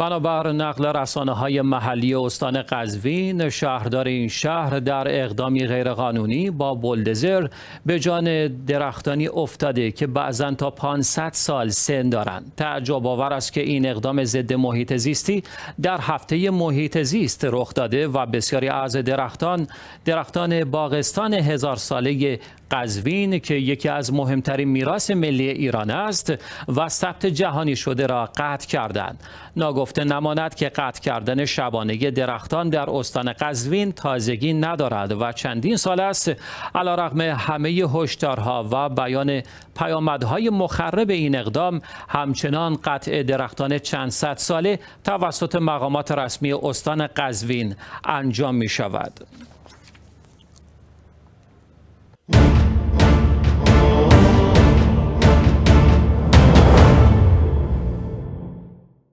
بنابر نقل رسانه های محلی استان قزوین شهردار این شهر در اقدامی غیرقانونی با بلدزر به جان درختانی افتاده که بعضا تا 500 سال سن دارند تعجب آور است که این اقدام ضد محیط زیستی در هفته محیط زیست رخ داده و بسیاری از درختان درختان باغستان هزار ساله قزوین که یکی از مهمترین میراث ملی ایران است و ثبت جهانی شده را قطع کردند ناگفته نماند که قطع کردن شبانه درختان در استان قزوین تازگی ندارد و چندین سال است علیرغم همه هشدارها و بیان پیامدهای مخرب این اقدام همچنان قطع درختان چند صد ساله توسط مقامات رسمی استان قزوین انجام می شود.